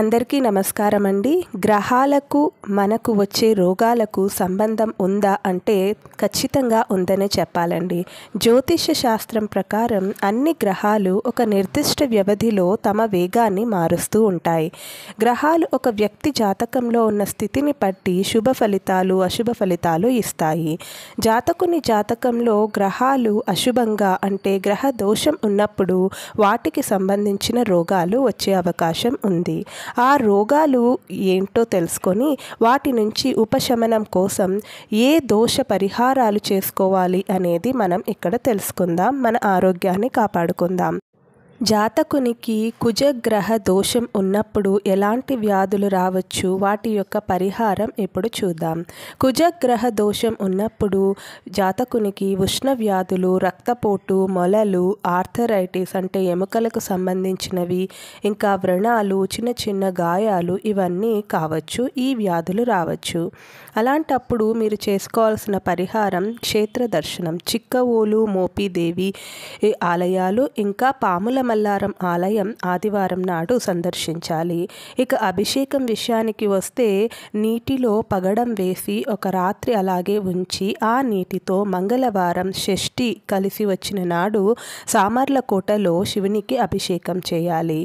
అందరికీ నమస్కారం అండి గ్రహాలకు మనకు వచ్చే రోగాలకు సంబంధం ఉందా అంటే ఖచ్చితంగా ఉందనే చెప్పాలండి జ్యోతిష శాస్త్రం ప్రకారం అన్ని గ్రహాలు ఒక నిర్దిష్ట వ్యవధిలో తమ వేగాన్ని మారుస్తూ ఉంటాయి గ్రహాలు ఒక వ్యక్తి జాతకంలో ఉన్న స్థితిని బట్టి శుభ ఫలితాలు అశుభ ఫలితాలు ఇస్తాయి జాతకుని జాతకంలో గ్రహాలు అశుభంగా అంటే గ్రహ దోషం ఉన్నప్పుడు వాటికి సంబంధించిన రోగాలు వచ్చే అవకాశం ఉంది ఆ రోగాలు ఏంటో తెలుసుకొని వాటి నుంచి ఉపశమనం కోసం ఏ దోష పరిహారాలు చేసుకోవాలి అనేది మనం ఇక్కడ తెలుసుకుందాం మన ఆరోగ్యాన్ని కాపాడుకుందాం జాతకునికి కుజగ్రహ దోషం ఉన్నప్పుడు ఎలాంటి వ్యాధులు రావచ్చు వాటి యొక్క పరిహారం ఇప్పుడు చూద్దాం కుజగ్రహ దోషం ఉన్నప్పుడు జాతకునికి ఉష్ణ వ్యాధులు రక్తపోటు మొలలు ఆర్థరైటిస్ అంటే ఎముకలకు సంబంధించినవి ఇంకా వ్రణాలు చిన్న చిన్న గాయాలు ఇవన్నీ కావచ్చు ఈ వ్యాధులు రావచ్చు అలాంటప్పుడు మీరు చేసుకోవాల్సిన పరిహారం క్షేత్ర దర్శనం చిక్కవోలు మోపిదేవి ఆలయాలు ఇంకా పాముల మల్లారం ఆలయం ఆదివారం నాడు సందర్శించాలి ఇక అభిషేకం విషయానికి వస్తే నీటిలో పగడం వేసి ఒక రాత్రి అలాగే ఉంచి ఆ నీటితో మంగళవారం షష్ఠి కలిసి వచ్చిన నాడు సామర్ల కోటలో శివునికి అభిషేకం చేయాలి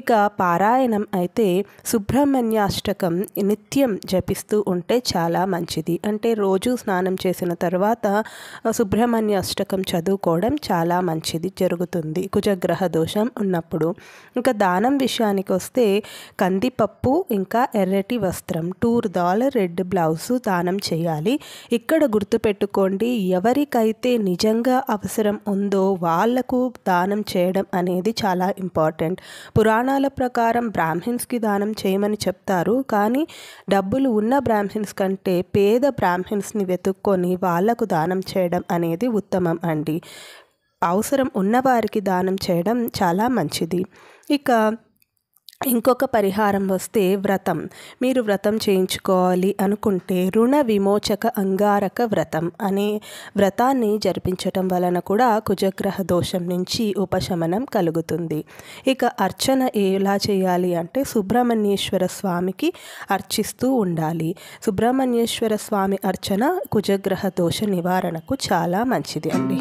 ఇక పారాయణం అయితే సుబ్రహ్మణ్యాష్టకం నిత్యం జపిస్తూ ఉంటే చాలా మంచిది అంటే రోజు స్నానం చేసిన తర్వాత సుబ్రహ్మణ్య అష్టకం చదువుకోవడం చాలా మంచిది జరుగుతుంది కుజగ్రహ దోష దోషం ఉన్నప్పుడు ఇంకా దానం విషయానికి వస్తే కందిపప్పు ఇంకా ఎర్రటి వస్త్రం టూర్ డాలర్ రెడ్ బ్లౌజు దానం చేయాలి ఇక్కడ గుర్తుపెట్టుకోండి ఎవరికైతే నిజంగా అవసరం ఉందో వాళ్లకు దానం చేయడం అనేది చాలా ఇంపార్టెంట్ పురాణాల ప్రకారం బ్రాహ్మిన్స్కి దానం చేయమని చెప్తారు కానీ డబ్బులు ఉన్న బ్రాహ్మిన్స్ కంటే పేద బ్రాహ్మిన్స్ని వెతుక్కొని వాళ్లకు దానం చేయడం అనేది ఉత్తమం అండి అవసరం ఉన్నవారికి దానం చేయడం చాలా మంచిది ఇక ఇంకొక పరిహారం వస్తే వ్రతం మీరు వ్రతం చేయించుకోవాలి అనుకుంటే రుణ విమోచక అంగారక వ్రతం అనే వ్రతాన్ని జరిపించటం వలన కూడా కుజగ్రహ దోషం నుంచి ఉపశమనం కలుగుతుంది ఇక అర్చన ఎలా చేయాలి అంటే సుబ్రహ్మణ్యేశ్వర స్వామికి అర్చిస్తూ ఉండాలి సుబ్రహ్మణ్యేశ్వర స్వామి అర్చన కుజగ్రహ దోష నివారణకు చాలా మంచిది అండి